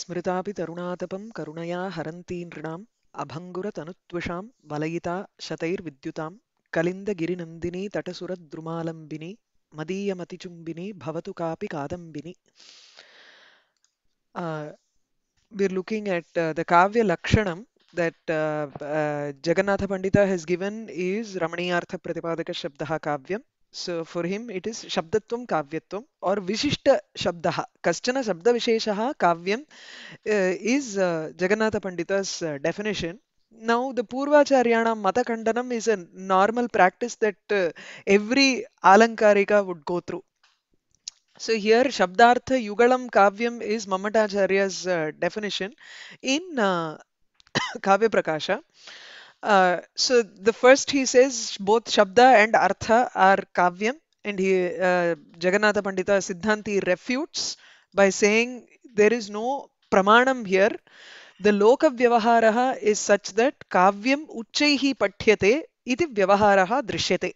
स्मृतापि तरुणातपं करुणया हरन्ती हरन्तीनृणाम् अभङ्गुरतनुत्वषां वलयिता शतैर्विद्युतां कलिन्दगिरिनन्दिनी तटसुरद्रुमालम्बिनी मदीयमतिचुम्बिनी भवतु कापि कादम्बिनी विट् द काव्यलक्षणं देट् जगन्नाथपण्डितः हेस् गिवन् ईस् रमणीयार्थप्रतिपादकशब्दः काव्यम् so for him it is shabdatvam kavyatvam or vishishta shabdah kashchana shabda visheshah kavyam uh, is uh, jagannatha pandita's uh, definition now the purvacharyanam matakandanam is a normal practice that uh, every alankarika would go through so here shabdartha yugalam kavyam is mamatacharya's uh, definition in uh, kavya prakasha uh, Uh, so the first he says both Shabda and Artha are Kavyam and he uh, Jagannatha Pandita Siddhanti refutes by saying there is no Pramanam here. The Loka Vyavaharaha is such that Kavyam Uchchaihi pathyate iti Vyavaharaha Drishyate.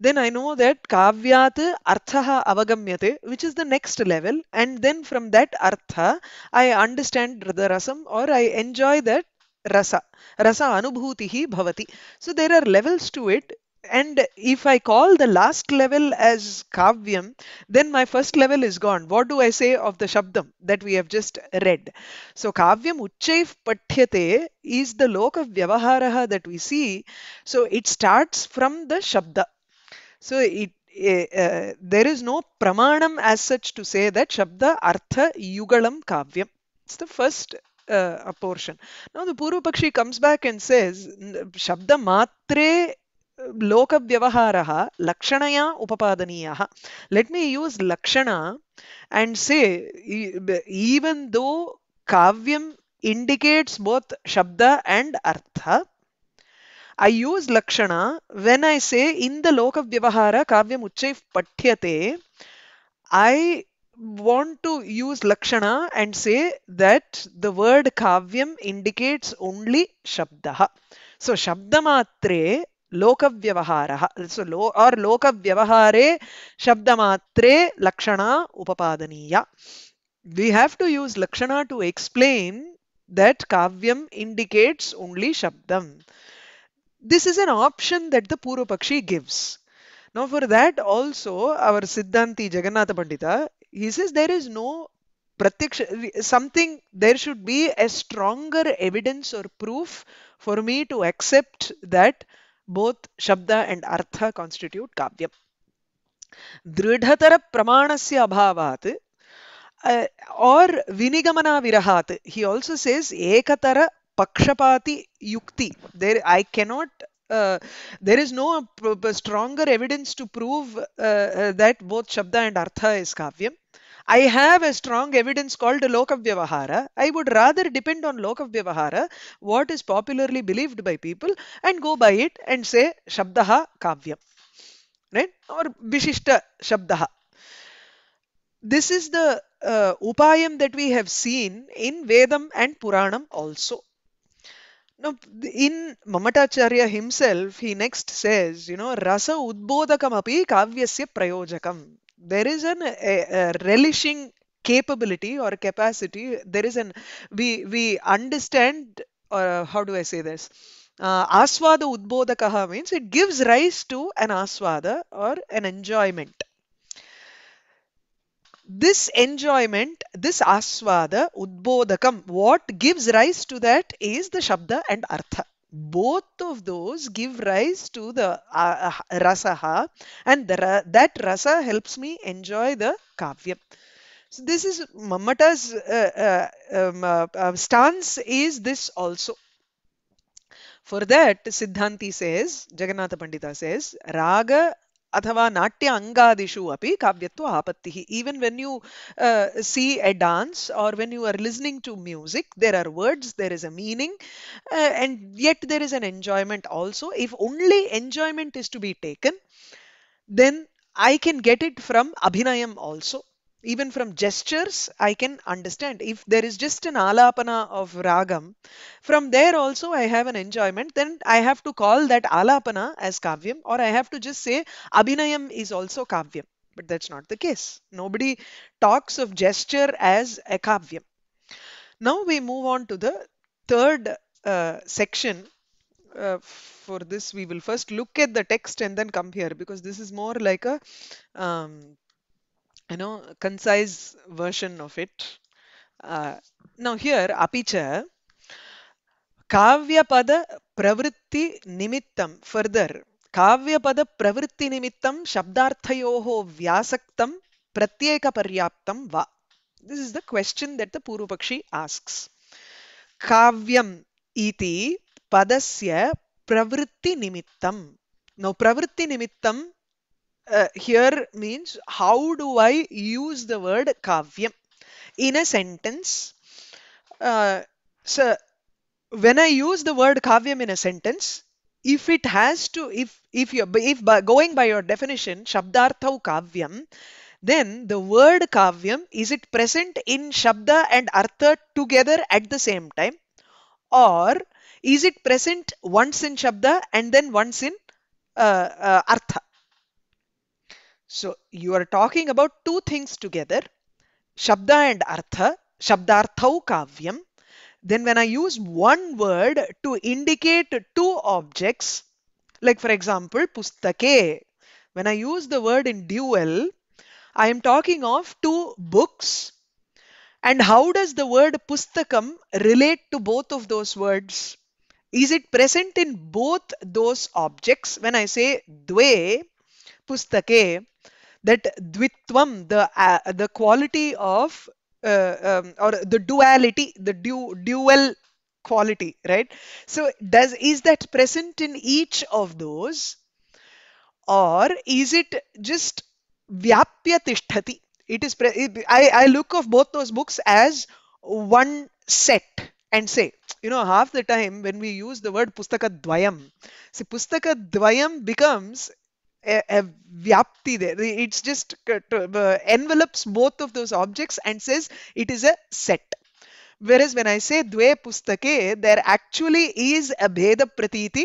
Then I know that Kavyat Arthaha Avagamyate, which is the next level, and then from that Artha, I understand the rasam or I enjoy that rasa. Rasa anubhutihi bhavati. So there are levels to it. And if I call the last level as kavyam, then my first level is gone. What do I say of the shabdam that we have just read? So kavyam uchchaif pathyate is the loka vyavaharaha that we see. So it starts from the shabda. So it uh, there is no pramanam as such to say that shabda artha yugalam kavyam. It's the first uh, a portion. Now the Purvapakshi comes back and says, Shabdamatre lokavavaharaha lakshanaya upapadaniyaha. Let me use lakshana and say, even though kavyam indicates both shabda and artha, I use lakshana when I say in the loka vyavahara kavyam I want to use Lakshana and say that the word Kavyam indicates only Shabdaha. So Shabdamatre लोकव्यवहारः So or और् लोकव्यवहारे शब्दमात्रे lakshana upapadaniya we have to use lakshana to explain that kavyam indicates only shabdam this is an option that the purupakshi gives now for that also our siddhanti jagannatha pandita he says there is no pratyaksha, something, there should be a stronger evidence or proof for me to accept that both Shabda and Artha constitute Kavyam. Dridhatara Pramanasya Abhavat uh, or Vinigamana Virahat. He also says Ekatara Pakshapati Yukti. There, I cannot uh, there is no uh, stronger evidence to prove uh, uh, that both Shabda and Artha is Kavyam. I have a strong evidence called Lokavyavahara. I would rather depend on Lokavyavahara, what is popularly believed by people, and go by it and say Shabdaha Kavyam, right? Or Vishishta Shabdaha. This is the uh, upayam that we have seen in Vedam and Puranam also. Now, in Mamatacharya himself, he next says, you know, rasa udbodakam api kavyasya prayojakam. There is an, a, a relishing capability or capacity. There is an, we, we understand, or uh, how do I say this? Uh, aswada udbodakaha means it gives rise to an aswada or an enjoyment this enjoyment, this aswada, udbodhakam, what gives rise to that is the shabda and artha. Both of those give rise to the uh, uh, rasaha and the, that rasa helps me enjoy the kavya. So this is Mamata's uh, uh, um, uh, uh, stance is this also. For that, Siddhanti says, Jagannatha Pandita says, Raga athava natya angadishu api kavyatva apattihi even when you uh, see a dance or when you are listening to music there are words there is a meaning uh, and yet there is an enjoyment also if only enjoyment is to be taken then i can get it from abhinayam also even from gestures i can understand if there is just an alapana of ragam from there also i have an enjoyment then i have to call that alapana as kavyam or i have to just say abhinayam is also kavyam but that's not the case nobody talks of gesture as a kavyam now we move on to the third uh, section uh, for this we will first look at the text and then come here because this is more like a um, you know, concise version of it. Uh, now here, apicha, kavyapada pravritti nimittam. Further, kavyapada pravritti nimittam shabdarthayoho vyasaktam pratyeka paryaptam va. This is the question that the Purupakshi asks. Kavyam iti padasya pravritti nimittam. Now, pravritti nimittam uh, here means how do I use the word kavyam in a sentence? Uh, so when I use the word kavyam in a sentence, if it has to, if if you if by going by your definition, shabdarthau kavyam, then the word kavyam is it present in shabda and artha together at the same time, or is it present once in shabda and then once in uh, uh artha? So you are talking about two things together, Shabda and Artha, Shabdarthau Kavyam. Then when I use one word to indicate two objects, like for example, Pustake, when I use the word in dual, I am talking of two books. And how does the word Pustakam relate to both of those words? Is it present in both those objects? When I say dwe. Pustake that Dvitvam, the, uh, the quality of uh, um, or the duality, the du dual quality, right? So does is that present in each of those or is it just Vyapya Tishthati? It is I, I look of both those books as one set and say, you know, half the time when we use the word pustaka dvayam, see, pustaka dvayam becomes a, vyapti there. It's just uh, envelopes both of those objects and says it is a set. Whereas when I say dve pustake, there actually is a bheda pratiti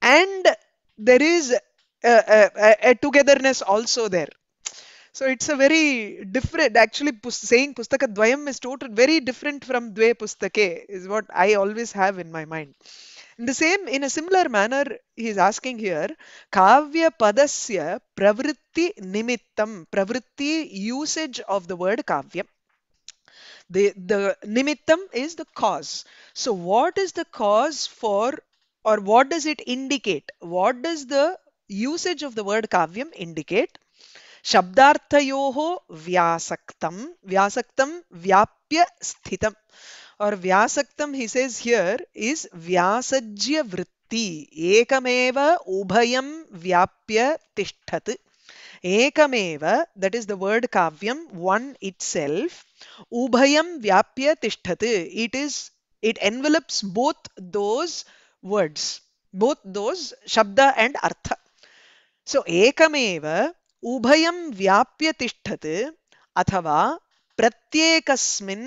and there is a, a, a togetherness also there. So it's a very different, actually saying pustaka dvayam is totally very different from dve pustake is what I always have in my mind. In the same, in a similar manner, he is asking here, Kavya Padasya Pravritti Nimittam. Pravritti usage of the word kavya. The, the Nimittam is the cause. So what is the cause for or what does it indicate? What does the usage of the word Kavyam indicate? Shabdarthayoho Vyasaktam. Vyasaktam Vyapya Sthitam. और व्यासक्तम he says here is व्यासज्य वृत्ति एकमेव उभयम् व्याप्य तिष्ठत एकमेव that is the word काव्यम वन इट्सेल्फ उभयम् व्याप्य तिष्ठत it is it envelops both those words both those shabda and artha so एकमेव उभयम् व्याप्य तिष्ठत अथवा प्रत्येकस्मिन्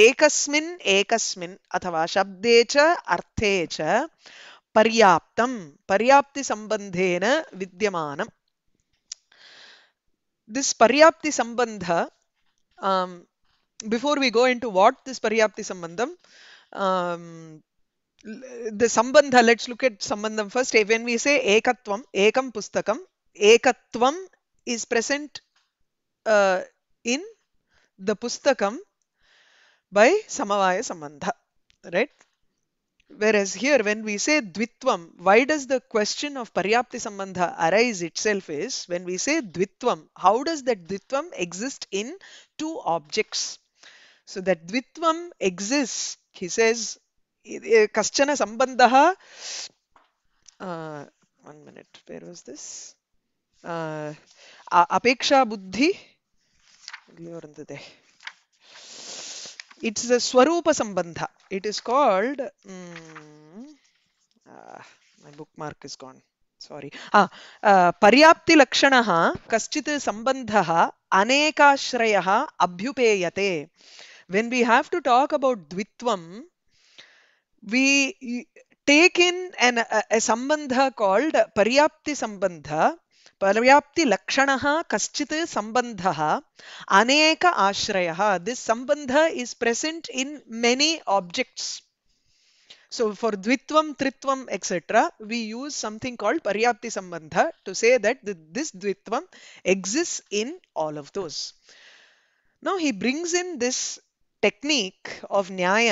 एकस्मिन् एकस्मिन् अथवा शब्दे च अर्थे च पर्याप्तं पर्याप्तिसम्बन्धेन विद्यमानम् this paryapti sambandha um, before we go into what this paryapti sambandham um, the sambandha let's look at sambandham first when we say ekatvam ekam pustakam ekatvam is present uh, in the pustakam by Samavaya Samandha, right? Whereas here, when we say dvitvam, why does the question of paryapti sambandha arise itself is, when we say dvitvam, how does that dvitvam exist in two objects? So that dvitvam exists, he says, kaschana sambandha, uh, one minute, where was this? Uh, apeksha buddhi, it's a swarupa sambandha it is called um, uh, my bookmark is gone sorry ah, ah paryapti lakshanah kaschit sambandhah anekashrayah abhyupeyate when we have to talk about dvitvam we take in an, a, a sambandha called paryapti sambandha पर्याप्ति लक्षण कश्चि संबंध अनेक आश्रय this sambandha is present in many objects so for dvitva tritva etcetera we use something called paryapti sambandha to say that this dvitva exist in all of those now he brings in this technique of Nyaya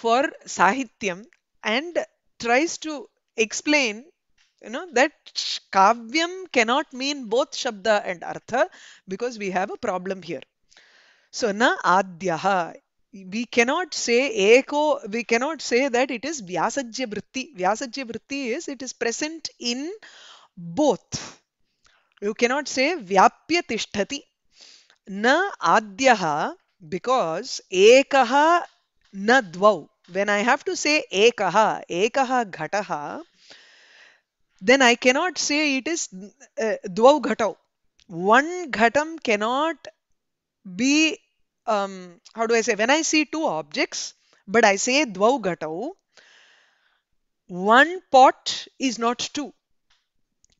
for sahityam and tries to explain you know that kavyam cannot mean both shabda and artha because we have a problem here so na adyaha we cannot say eko we cannot say that it is vyasajya vritti vyasajya vritti is it is present in both you cannot say vyapya tishtati na adyaha because ekaha na dvau when i have to say ekaha ekaha ghataha then I cannot say it is uh, dvau ghatau. One ghatam cannot be, um, how do I say, when I see two objects, but I say dvau ghatau, one pot is not two.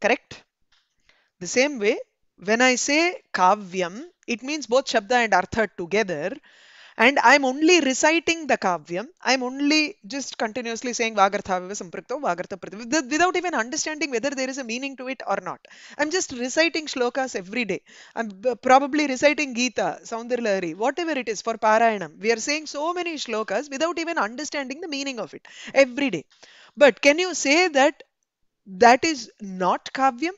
Correct? The same way, when I say kavyam, it means both shabda and artha together, and I'm only reciting the Kavyam. I'm only just continuously saying Vagarthaviva Samprakto Vagartha without even understanding whether there is a meaning to it or not. I'm just reciting shlokas every day. I'm probably reciting Gita, Soundarlari, whatever it is for Parayanam. We are saying so many shlokas without even understanding the meaning of it every day. But can you say that that is not Kavyam?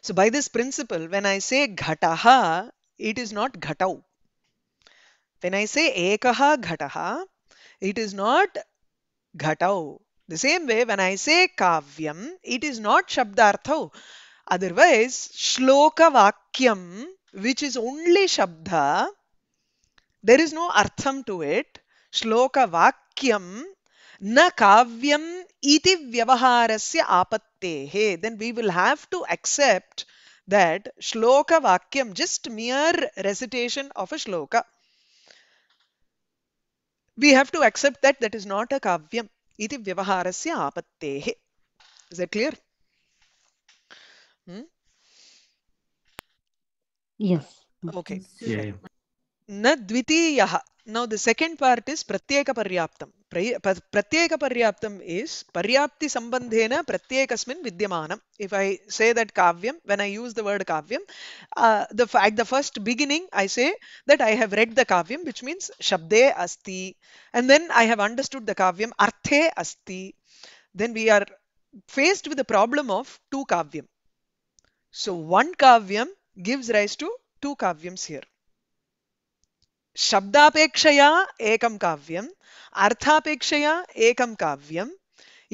So by this principle, when I say Ghataha, it is not Ghatau when I say ekaha ghataha, it is not ghatau. The same way when I say kavyam, it is not shabdarthau. Otherwise, shloka vakyam, which is only shabda, there is no artham to it. Shloka vakyam na kavyam iti vyavaharasya apattehe. Then we will have to accept that shloka vakyam, just mere recitation of a shloka we have to accept that that is not a kavyam. Iti vyavaharasya apattehe. Is that clear? Hmm? Yes. Okay. Hmm. Yeah. Na dvitiyaha. Now the second part is Pratyeka Paryaptam. Pratyeka Paryaptam is Paryapti Sambandhena Pratyekasmin Vidyamanam. If I say that Kavyam, when I use the word Kavyam, uh, the, the first beginning I say that I have read the Kavyam, which means Shabde Asti. And then I have understood the Kavyam Arthe Asti. Then we are faced with the problem of two Kavyam. So one Kavyam gives rise to two Kavyams here. शब्दापेक्षया एकं काव्यम् अर्थापेक्षया एकं काव्यम्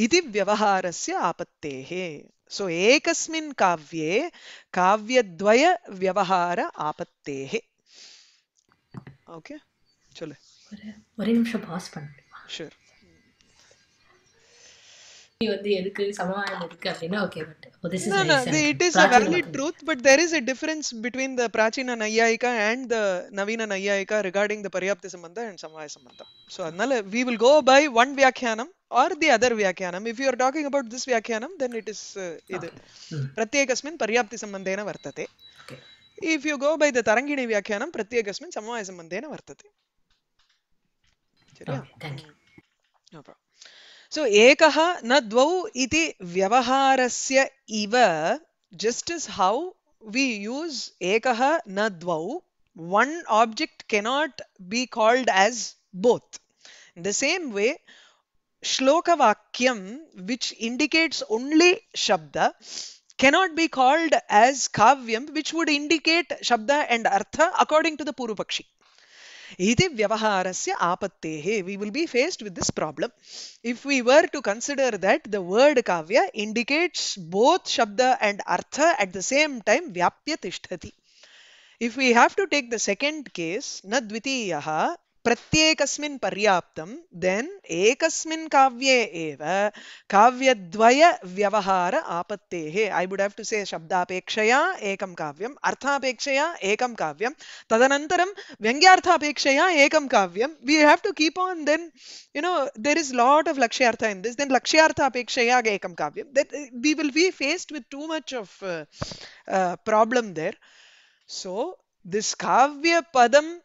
इति व्यवहारस्य आपत्तेः सो so, एकस्मिन् काव्ये काव्यद्वयव्यवहार आपत्तेः okay चलो ஒரே நிமிஷம் பாஸ் பண்ணுமா ஷூர் வந்து எதுக்கு சமவாயம் எதுக்கு அப்படின்னா okay but no, no, it is a valid truth, but there is a difference between the Prachina Nayayika and the Navina Nayayika regarding the Paryapti Sambandha and Samvaya Sambandha. So, Adnala, we will go by one Vyakhyanam or the other Vyakhyanam. If you are talking about this Vyakhyanam, then it is uh, okay. Pratyekasmin Paryapti Sambandhena Vartate. Okay. If you go by the Tarangini Vyakhyanam, Pratyekasmin Samvaya Sambandhena Vartate. Okay, thank you. No problem. So ekah na dvau iti vyavaharasya eva just as how we use ekah na dvau one object cannot be called as both. In the same way shlokavakyam which indicates only shabda cannot be called as kavyam which would indicate shabda and artha according to the purupakshi Iti vyavaharasya apattehe. We will be faced with this problem. If we were to consider that the word kavya indicates both shabda and artha at the same time vyapya tishtati. If we have to take the second case, na dvitiyaha, प्रत्येकस्मिन् पर्याप्तं then एकस्मिन् काव्ये एव काव्यद्वयव्यवहार आपत्तेः I would have to say शब्दापेक्षया एकं काव्यम् अर्थापेक्षया एकं काव्यं तदनन्तरं व्यङ्ग्यार्थापेक्षया एकं काव्यं we have to keep on then you know there is lot of lakshyartha in this then लक्ष्यार्थापेक्षया एकं काव्यं that we will be faced with too much of problem there so this काव्यपदं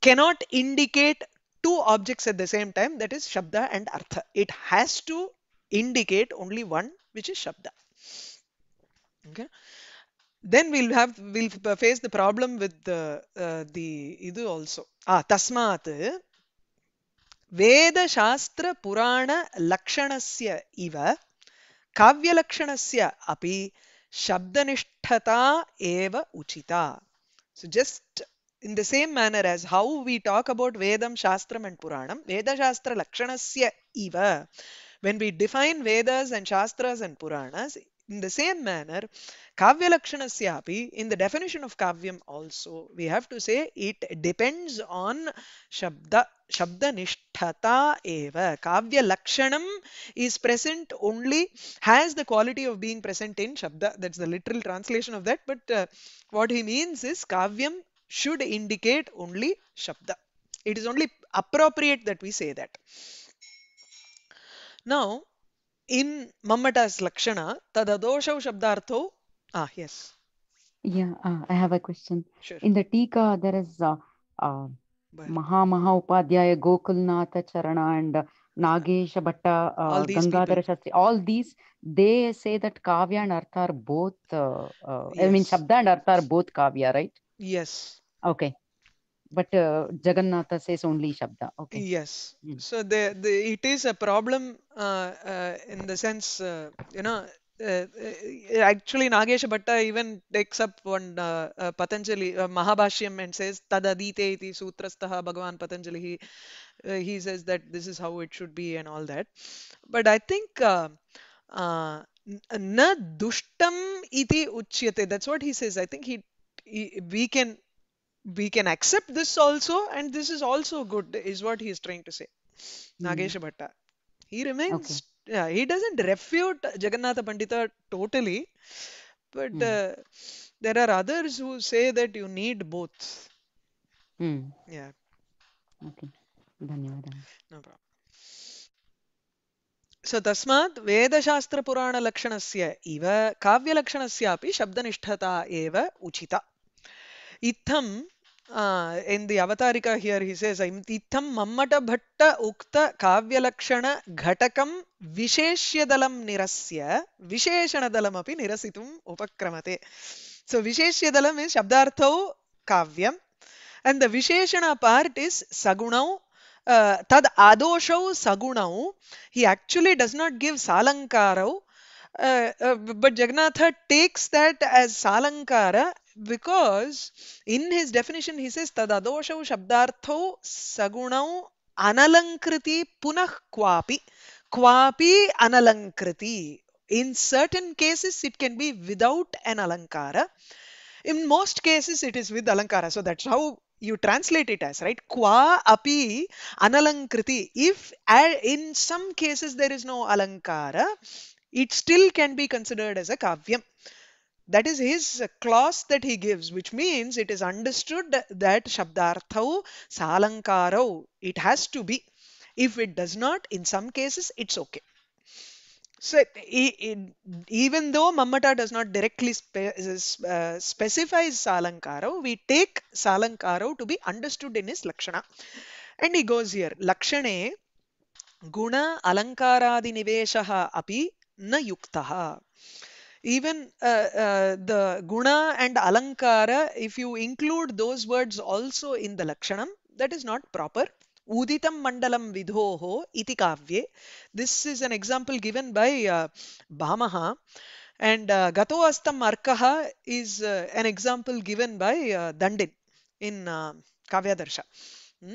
cannot indicate two objects at the same time that is Shabda and Artha. It has to indicate only one which is Shabda. Okay. Then we'll have we'll face the problem with the uh, the idu also. Ah, tasmat Veda Shastra Purana Lakshanasya iva Kavya Lakshanasya api Shabdanishthata eva uchita. So just in the same manner as how we talk about Vedam, Shastram and Puranam, Veda Shastra Lakshanasya eva, when we define Vedas and Shastras and Puranas, in the same manner, Kavya Lakshanasyapi, in the definition of Kavyam also, we have to say it depends on Shabda, Shabda Nishtata Eva. Kavya Lakshanam is present only, has the quality of being present in Shabda. That's the literal translation of that. But uh, what he means is Kavyam should indicate only Shabda. It is only appropriate that we say that. Now, in Mammata's Lakshana, Tadadoshav Shabdartho. Ah, yes. Yeah, uh, I have a question. Sure. In the Tika, there is uh, uh, Maha Maha Upadhyaya, Gokulnatha Charana, and uh, Nagesh Bhatta, uh, Gangadhara Shastri. All these, they say that Kavya and Artha are both, uh, uh, yes. I mean, Shabda and Artha are both Kavya, right? Yes. Okay. But uh, Jagannatha says only Shabda. Okay. Yes. Mm. So the, the it is a problem uh, uh, in the sense uh, you know uh, uh, actually Nagesh Bhatta even takes up one uh, uh, Patanjali uh, Mahabhashyam and says tadadite iti sutrastaha Bhagavan Patanjali. He, he says that this is how it should be and all that. But I think na dushtam iti uchyate. That's what he says. I think he we can we can accept this also and this is also good is what he is trying to say mm. nagesh bhatta he remains okay. yeah he doesn't refute jagannatha pandita totally but mm. uh, there are others who say that you need both mm. yeah okay no problem. So तस्मात् वेदशास्त्रपुराणलक्षणस्य इव काव्यलक्षणस्यापि शब्दनिष्ठता एव उचिता Itham, uh, in the Avatarika here, he says, Itham mamaṭa bhatta ukta kavyalakshana ghatakam visheshyadalam nirasya visheshanadalam api nirasitum upakramate. So visheshyadalam is shabdarthau kavyam and the visheshana part is sagunau uh, adoshau sagunau. He actually does not give salankarau. Uh, uh, but Jagannatha takes that as salankara because in his definition he says tadadoshau shabdarthau sagunau analankriti punah kwapi kwapi analankriti in certain cases it can be without an alankara in most cases it is with alankara so that's how you translate it as right qua api analankriti if in some cases there is no alankara it still can be considered as a kavyam that is his clause that he gives which means it is understood that shabdarthau salankarau it has to be if it does not in some cases it's okay so even though Mammata does not directly uh, specify Salankarau, we take Salankarau to be understood in his Lakshana. And he goes here, Lakshane guna alankaraadi niveshaha api na yuktaha even uh, uh, the guna and alankara, if you include those words also in the lakshanam, that is not proper. Uditam mandalam vidhoho iti kavye. This is an example given by uh, Bhamaha. And uh, gato astam arkaha is uh, an example given by uh, Dandin in uh, Hmm?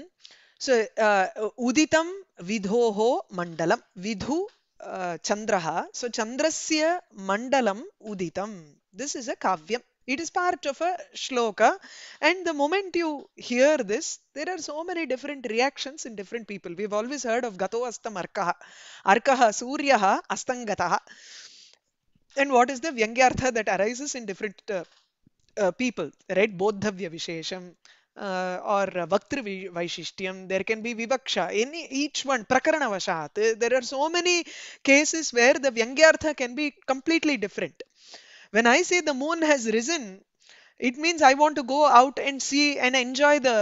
So, uh, uditam vidhoho mandalam. Vidhu Chandraha. So Chandrasya Mandalam Uditam. This is a Kavyam. It is part of a shloka. And the moment you hear this, there are so many different reactions in different people. We've always heard of Gato Astam Arkaha. Arkaha Suryaha Astangataha. And what is the Vyangyartha that arises in different uh, uh, people, right? Bodhavya Vishesham, uh, or Vaktri Vaishishtiyam, there can be Vivaksha. In each one, Prakarana Vashat, there are so many cases where the Vyangyartha can be completely different. When I say the moon has risen, it means i want to go out and see and enjoy the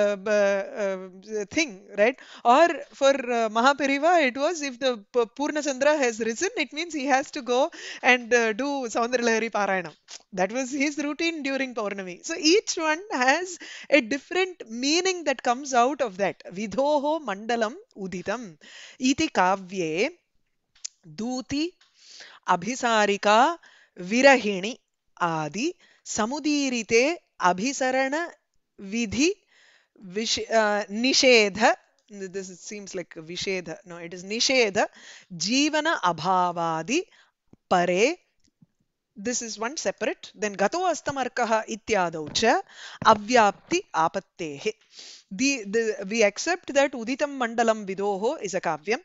uh, uh, thing right or for uh, mahapariva it was if the purnachandra has risen it means he has to go and uh, do saudralahari parayanam that was his routine during Purnami. so each one has a different meaning that comes out of that vidhoho mandalam uditam iti kavye दूति abhisarika virahini आदि समुदीरिते अभिसरण vidhi vish, uh, nishedha this seems like vishedha no it is nishedha jivana abhavadi pare this is one separate then gato astamarkaha ityadau cha avyapti apattehe the, the we accept that uditam mandalam vidoho is a kavyam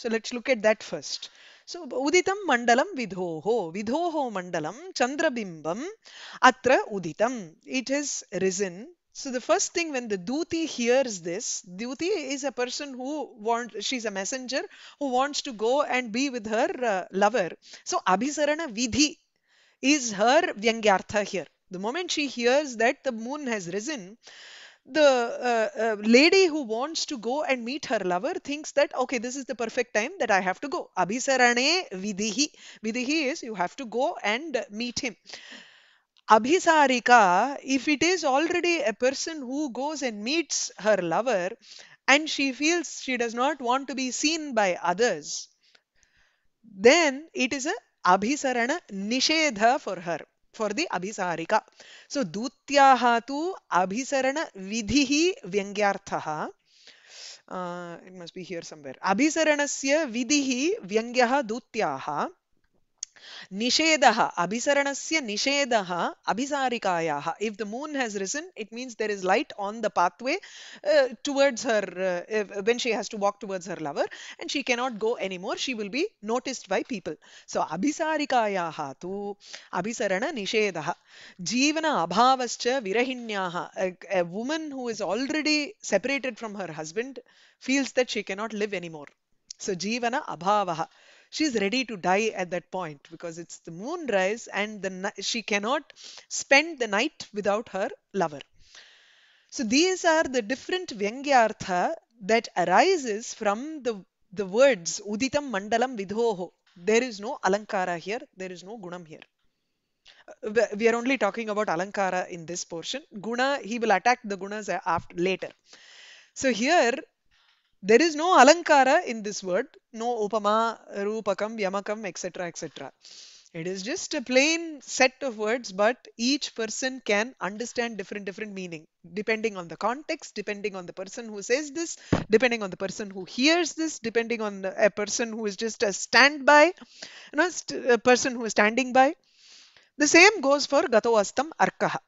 so let's look at that first So so उदितं vidho ho विधोः मण्डलं चन्द्रबिम्बम् अत्र उदितम् it is risen. So the first thing when the Duti hears this, Duti is a person who wants, she's a messenger who wants to go and be with her uh, lover. So Abhisarana Vidhi is her Vyangyartha here. The moment she hears that the moon has risen, the uh, uh, lady who wants to go and meet her lover thinks that okay this is the perfect time that i have to go abhisarane vidhihi vidhihi is you have to go and meet him abhisarika if it is already a person who goes and meets her lover and she feels she does not want to be seen by others then it is a abhisarana nishedha for her for the abhisarika so dutyaha tu abhisarana vidhihi vyangyarthaha uh, it must be here somewhere abhisaranasya vidihi vyangyah dutyaha Nishyeda ha, Nishedha, Abhisaranasya Nishedha ha. If the moon has risen, it means there is light on the pathway uh, towards her, uh, when she has to walk towards her lover and she cannot go anymore. She will be noticed by people. So, ha, tu nishyeda ha. Jeevana Abhavascha Virahinyaha. A, a woman who is already separated from her husband feels that she cannot live anymore. So, Jeevana Abhavaha she's ready to die at that point because it's the moonrise and the, she cannot spend the night without her lover. So these are the different Vyangyartha that arises from the, the words Uditam Mandalam Vidhoho. There is no Alankara here, there is no Gunam here. Uh, we are only talking about Alankara in this portion. Guna, he will attack the Gunas after, later. So here there is no alankara in this word no upama rupakam yamakam etc etc it is just a plain set of words but each person can understand different different meaning depending on the context depending on the person who says this depending on the person who hears this depending on a person who is just a standby you know a person who is standing by the same goes for arka. arkaha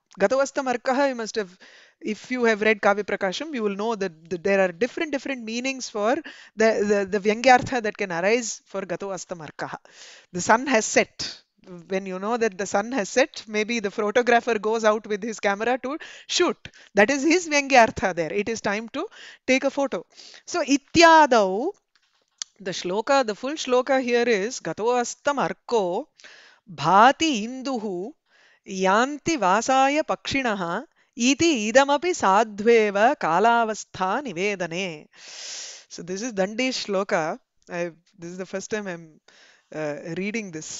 astam arkaha you must have if you have read Kavya Prakasham, you will know that, there are different different meanings for the, the, the Vyangyartha that can arise for Gato Astamarkaha. The sun has set. When you know that the sun has set, maybe the photographer goes out with his camera to shoot. That is his Vyangyartha there. It is time to take a photo. So, Ityadau, the shloka, the full shloka here is Gato Astamarko Bhati Induhu Yanti Vasaya pakshinaha. इति इदमपि साध्वेव कालावस्था निवेदने so this is dandi shloka this is the first time i'm uh, reading this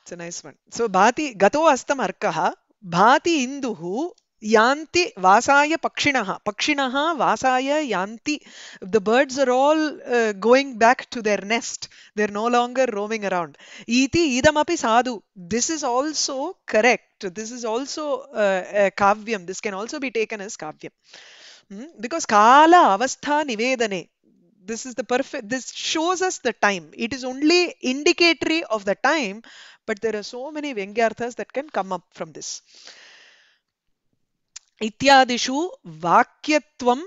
it's a nice one so bhati gato astam arkah bhati ಯಾಂತಿ ವಾಸಾಯ ಪಕ್ಷಿಣಃ ಪಕ್ಷಿಣಃ ವಾಸಾಯ ಯಾಂತಿ the birds are all going back to their nest they are no longer roaming around ಈತಿ ಇದಮಪಿ ಸಾಧು this is also correct this is also ಕಾವ್ಯಂ this can also be taken as ಕಾವ್ಯಂ ಬಿಕಾಸ್ ಕಾಲ ಅವಸ್ಥಾ ನಿವೇದನೆ this is the perfect this shows us the time it is only indicatory of the time but there are so many vengyarthas that can come up from this ఇత్యాదిషు వాక్యత్వం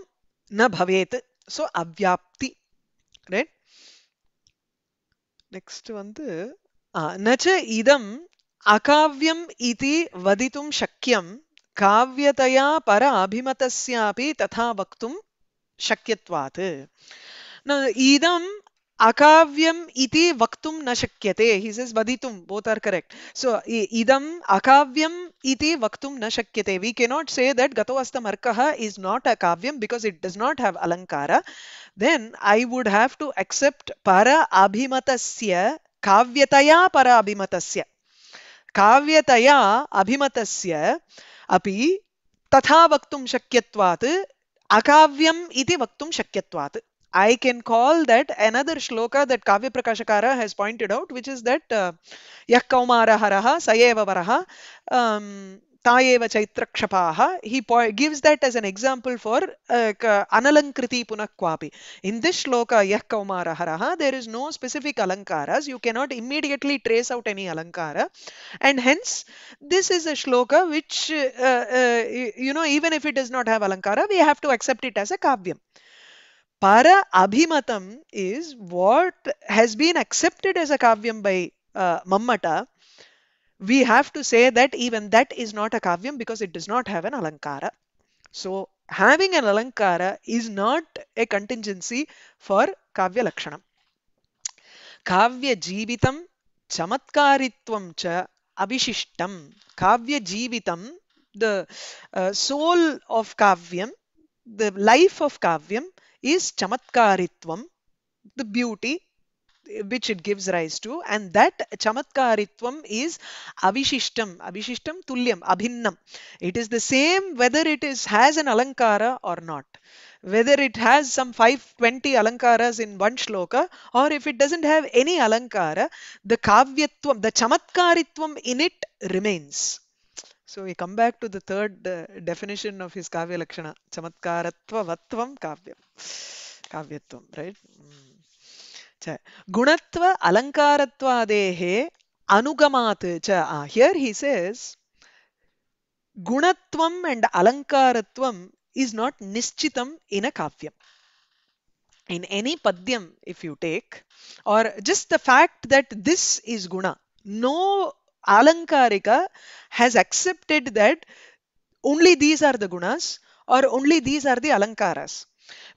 న భవేత్ so அவ்யாப்தி right next வந்து நச்ச இதம் அகாவியம் இது வதித்தும் சக்கியம் காவியதையா பர அபிமதஸ்யாபி ததா வக்தும் சக்கியத்வாத் இதம் अकाव्यम इति वक्तुम न शक्यते हि सेस् वदितुं बोत् आर् करेक्ट् सो इदम् अकाव्यम् इति वक्तुं न शक्यते वी केनाट् से दट् गतो अस्तमर्कः इस् नाट् अ काव्यं because it does not have अलङ्कार then I would have to accept पर अभिमतस्य काव्यतया पर अभिमतस्य काव्यतया अभिमतस्य अपि तथा वक्तुं शक्यत्वात् अकाव्यम् इति वक्तुं शक्यत्वात् I can call that another shloka that Kavya Prakashakara has pointed out, which is that uh, Haraha Sayeva Varaha um, Tayeva Chaitrakshapaha. He gives that as an example for uh, Analankriti Punakwapi. In this shloka Yah Haraha, there is no specific alankaras. You cannot immediately trace out any alankara. And hence, this is a shloka which, uh, uh, you know, even if it does not have alankara, we have to accept it as a kavyam. Para Abhimatam is what has been accepted as a kavyam by uh, Mammata. We have to say that even that is not a kavyam because it does not have an alankara. So having an alankara is not a contingency for kavya lakshanam. Kavya jivitam chamatkaritvam cha abhishishtam. Kavya jivitam, the uh, soul of kavyam, the life of kavyam is chamatkaritvam, the beauty which it gives rise to and that chamatkaritvam is avishishtam avishishtam tulyam abhinnam it is the same whether it is has an alankara or not whether it has some 520 alankaras in one shloka or if it doesn't have any alankara the kavyatvam the chamatkaritvam in it remains so we come back to the third uh, definition of his Kavya Lakshana, Chamatkarattva Vatvam Kavya. Kavyatvam, right? Mm. Gunatva Alankaratva Dehe Anugamat Cha. Ah, here he says, Gunatvam and Alankaratvam is not Nischitam in a Kavyam. In any Padyam, if you take, or just the fact that this is Guna, no Alankarika has accepted that only these are the gunas or only these are the alankaras.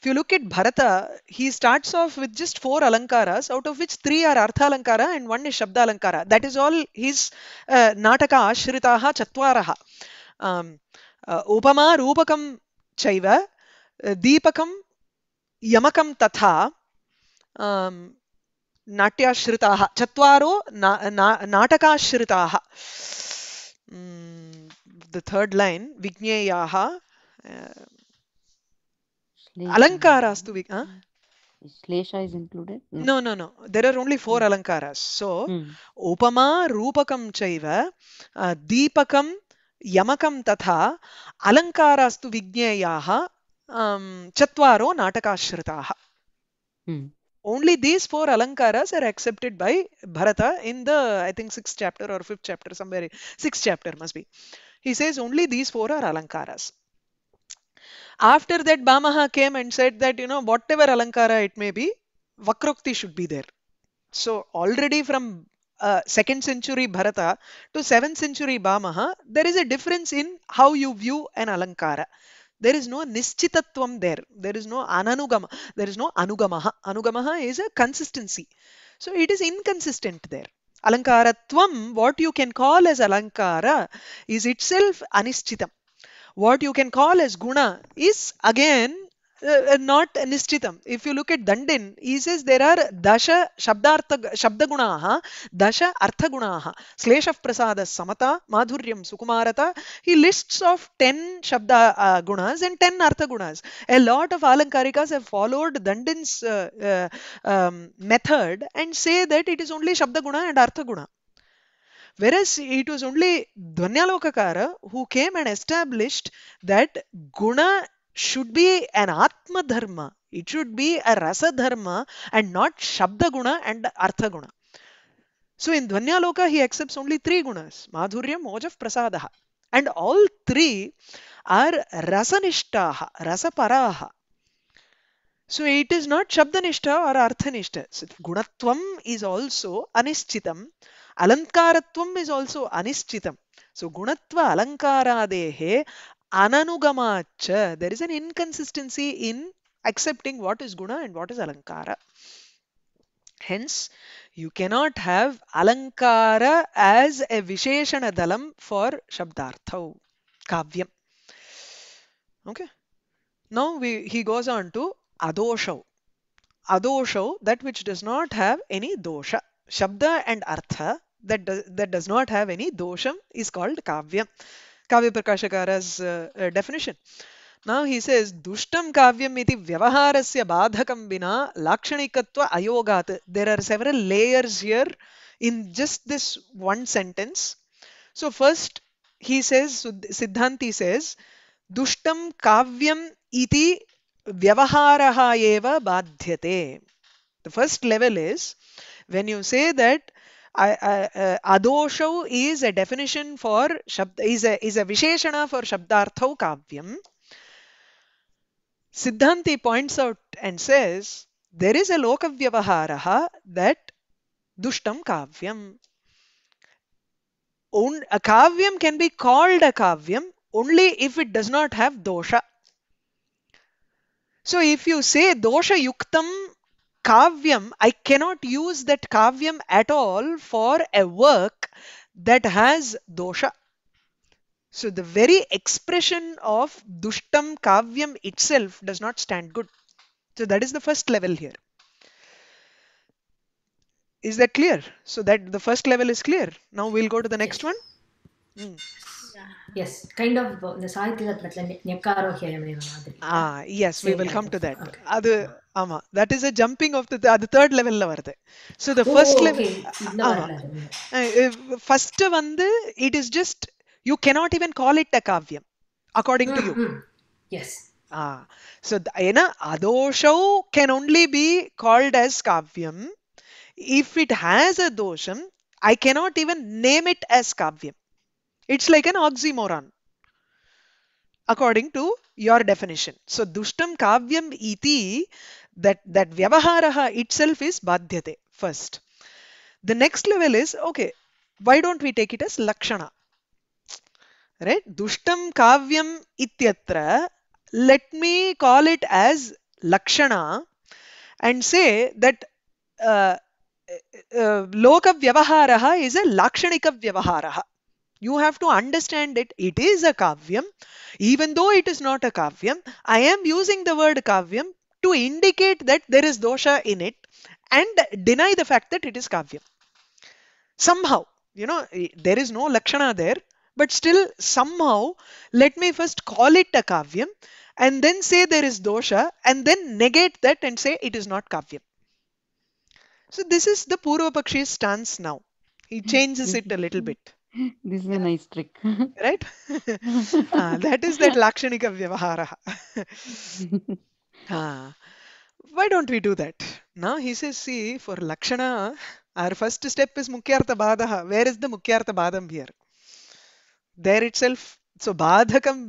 If you look at Bharata, he starts off with just four alankaras, out of which three are artha alankara and one is shabda alankara. That is all his uh, nataka ashritaha chatwaraha. Um, uh, upama rupakam chaiva, uh, deepakam yamakam tatha. Um, नाट्याश्रिताः चत्वारो ना, ना, नाटकाश्रिताः the third line विज्ञेयाः uh, अलङ्कारास्तु Shlesh is included? No. no, no, no. There are only four hmm. alankaras. So, mm. Upama, Rupakam chaiva, uh, Deepakam, Yamakam tatha, Alankarastu Vigneyaha, um, Chatvaro Natakashritaha. Mm only these four alankaras are accepted by Bharata in the I think sixth chapter or fifth chapter somewhere sixth chapter must be. He says only these four are alankaras. After that, Bhamaha came and said that you know whatever alankara it may be, Vakrokti should be there. So already from uh, second century Bharata to seventh century Bhamaha, there is a difference in how you view an alankara there is no nishchitatvam there. There is no ananugama. There is no anugamaha. Anugamaha is a consistency. So it is inconsistent there. Alankaratvam, what you can call as alankara, is itself anishchitam. What you can call as guna is again uh, uh, not nishchitam. If you look at Dandin, he says there are dasha shabdartha shabdagunaha, dasha arthagunaha, slash of prasada samata, madhuryam sukumarata. He lists of 10 shabda uh, gunas and 10 artha gunas. A lot of alankarikas have followed Dandin's uh, uh, um, method and say that it is only shabdaguna and arthaguna. Whereas it was only Dvanyalokakara who came and established that guna should be an Atma Dharma. It should be a Rasa Dharma and not Shabda Guna and Artha Guna. So in loka he accepts only three gunas Madhurya, Mojav, Prasadaha. And all three are Rasanishtaha, Rasaparaha. So it is not Shabdanishta or Arthanishta. So Gunatvam is also Anischitam. Alankaratvam is also Anischitam. So Gunatva Alankaradehe Ananugamacha. There is an inconsistency in accepting what is guna and what is alankara. Hence, you cannot have alankara as a visheshana dalam for shabdarthau, kavyam. Okay. Now we, he goes on to adoshau. Adoshau, that which does not have any dosha. Shabda and artha, that, does, that does not have any dosham, is called kavyam. काव्य प्रकाशकारस् definition now uh, he uh, says दुष्टम काव्यम इति व्यवहारस्य बाधकम बिना लाक्षणिकत्व अयोगात there are several layers here in just this one sentence so first he says सिद्धांती सेज दुष्टम काव्यम इति व्यवहारः बाध्यते the first level is when you say that I, uh, is a definition for shabd, is a is a visheshana for shabdartho kavyam. Siddhanti points out and says there is a lokavyavaharaha that dushtam kavyam. a kavyam can be called a kavyam only if it does not have dosha. So if you say dosha yuktam kavyam, I cannot use that kavyam at all for a work that has dosha. So the very expression of dushtam kavyam itself does not stand good. So that is the first level here. Is that clear? So that the first level is clear. Now we'll go to the next yes. one. Mm. Yes, kind of the Sahitya Nyakaro Ah, yes, we will come to that. Okay. ஆமா that is a jumping of the அது third லெவல்ல வருது so the first level ஆமா first வந்து it is just you cannot even call it a காவியம் according to you yes ah so ஏன்னா அதோஷௌ can only be called as காவ்யம் if it has a தோஷம் I cannot even name it as காவ்யம் it's like an oxymoron according to your definition. So, dushtam kavyam iti that that vyavaharaha itself is badhyate first the next level is okay why don't we take it as lakshana right dushtam kavyam ityatra let me call it as lakshana and say that uh, uh, uh lokavyavaharaha is a lakshanika vyavaharaha you have to understand it it is a kavyam even though it is not a kavyam i am using the word kavyam to indicate that there is dosha in it and deny the fact that it is kavya. Somehow, you know, eh, there is no lakshana there, but still somehow let me first call it a kavyam and then say there is dosha and then negate that and say it is not kavyam. So this is the Purvapakshi's stance now. He changes it a little bit. This is a nice trick. right? ah, that is that Lakshanika Vyavahara. Ah, why don't we do that? Now he says, see, for Lakshana, our first step is Mukhyartha badha. Where is the Mukhyartha Badam here? There itself. So badha kam lakshani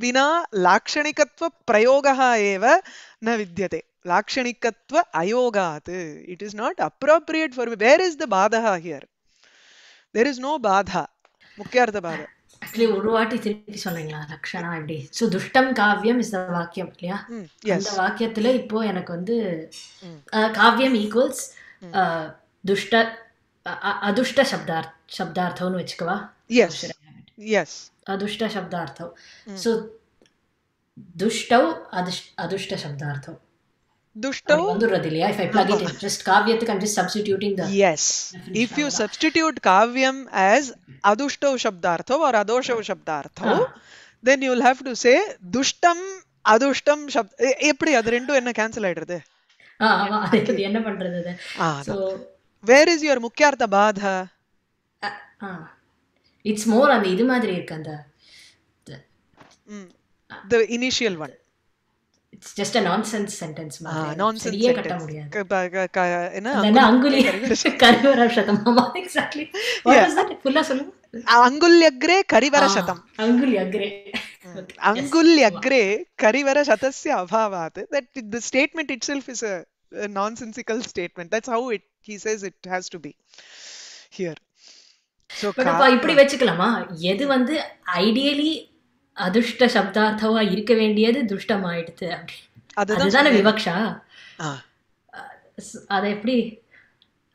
Vina prayoga Prayogaha Eva Na Vidyate. Lakshanikatva Ayogat. It is not appropriate for me. Where is the badha here? There is no Badha. Mukhyartha Badha. Actually ஒரு வாட்டி திருப்பி சொன்னீங்களா லக்ஷனா இப்படி சுதுஷ்டம் காவியம் is the வாக்கியம் இல்லையா அந்த வாக்கியத்துல இப்போ எனக்கு வந்து காவியம் ஈக்குவல்ஸ் துஷ்ட அதுஷ்ட சப்தார் சப்தார்த்தம்னு வச்சுக்கவா அதுஷ்ட சப்தார்த்தம் சோ துஷ்டௌ அதுஷ் அதுஷ்ட சப்தார்த்தம் Dushto? the. Yes. If you substitute Kavyam as Adushto Shabdartho or Adosho Shabdartho, then you'll have to say Dushtam cancel ஆயிடுறது என்ன பண்றது வேர் இஸ் யுவர் முக்கியார்த்த பாதா இட்ஸ் மோர் அந்த இது it's just a nonsense sentence மாதிரி நான்சென்ஸ் கட்ட முடியாது என்ன அங்குலி கரிவர சதம் எக்ஸாக்ட்லி வாட் வாஸ் தட் ஃபுல்லா சொல்லுங்க அங்குல்யக்ரே கரிவர சதம் அங்குல்யக்ரே அக்ரே கரிவர சதசிய அபாவாத் that the statement itself is a nonsensical statement that's how it he says it has to be here so இப்படி வச்சுக்கலாமா எது வந்து ஐடியலி அதிர்ஷ்ட சப்தார்த்தமா இருக்க வேண்டியது துஷ்டம் ஆயிடுது அதுதான விவக்ஷா அதை எப்படி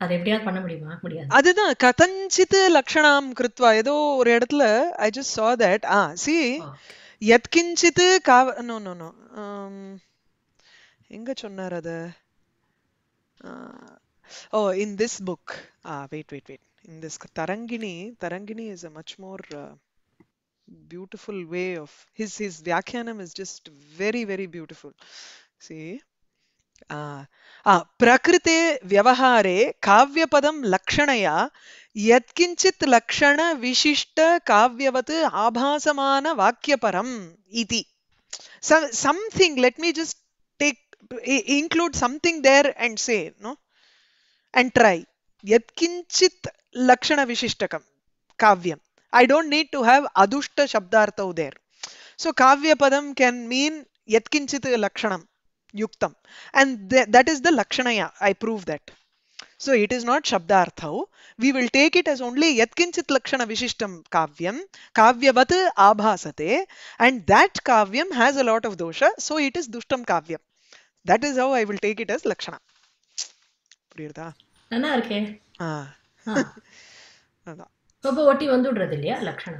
அதை எப்படியாவது பண்ண முடியுமா முடியாது அதுதான் கிருத்வா ஏதோ ஒரு இடத்துல I just saw that ah சி காவ நோ நோ நோ எங்க சொன்னார் அது oh in this book ah wait wait wait in this Tarangini Tarangini is a much more beautiful way of his his Vyakhyanam is just very very beautiful. See. प्रकृते व्यवहारे काव्यपदं लक्षणया यत्किञ्चित् लक्षणविशिष्टकाव्यवत् आभासमानवाक्यपरम् इति something let me just take include something there and say no and try yatkinchit lakshana vishishtakam kavyam I don't need to have adushta shabdartha there. So kavya padam can mean yatkinchit lakshanam, yuktam. And th that is the lakshanaya. I prove that. So it is not shabdarthau. We will take it as only yatkinchit lakshana vishishtam kavyam, kavyavat abhasate. And that kavyam has a lot of dosha. So it is dushtam kavyam. That is how I will take it as lakshana. புரியுதா நல்லா இருக்கே ஆ அதான் ಒಬ್ಬ ಒಟ್ಟಿ வந்துடுறது இல்லையா ಲಕ್ಷಣ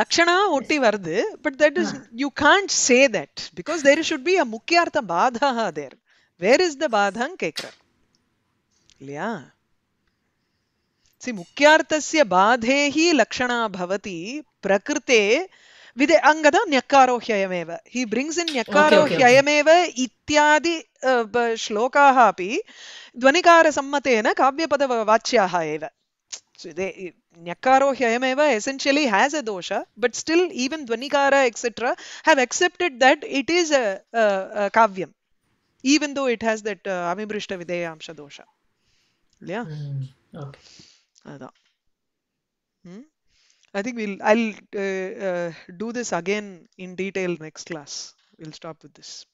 ಲಕ್ಷಣ ಒಟ್ಟಿ வருது but that is you can't say that because there should be a ಮುಖ್ಯಾರ್ಥ ಬಾಧಃ ದೇರ್ ವೇರ್ ಇಸ್ ದ ಬಾಧಂ ಕೇಕರ್ இல்லையா ಸಿ ಮುಖ್ಯಾರ್ಥಸ್ಯ ಬಾಧೇಹಿ ಲಕ್ಷಣ ಭವತಿ ಪ್ರಕೃತೆ ವಿದೆ ಅಂಗದ ನ್ಯಕ್ಕಾರೋಹ್ಯಯಮೇವ ಹಿ ಬ್ರಿಂಗ್ಸ್ ಇನ್ ನ್ಯಕ್ಕಾರೋಹ್ಯಯಮೇವ ಇತ್ಯಾದಿ ಶ್ಲೋಕಾಃ ಅಪಿ ಧ್ವನಿಕಾರಸಮ್ಮತೇನ ಕಾವ್ಯಪದವಾಚ್ಯಾಃ ಏವ Nyakarohyayameva essentially has a dosha, but still even Dvanikara etc. have accepted that it is a, a, a kavyam, even though it has that uh, Amibhrishta Videyamsha dosha. Yeah. Mm, okay. Hmm. I think we'll I'll uh, uh, do this again in detail next class. We'll stop with this.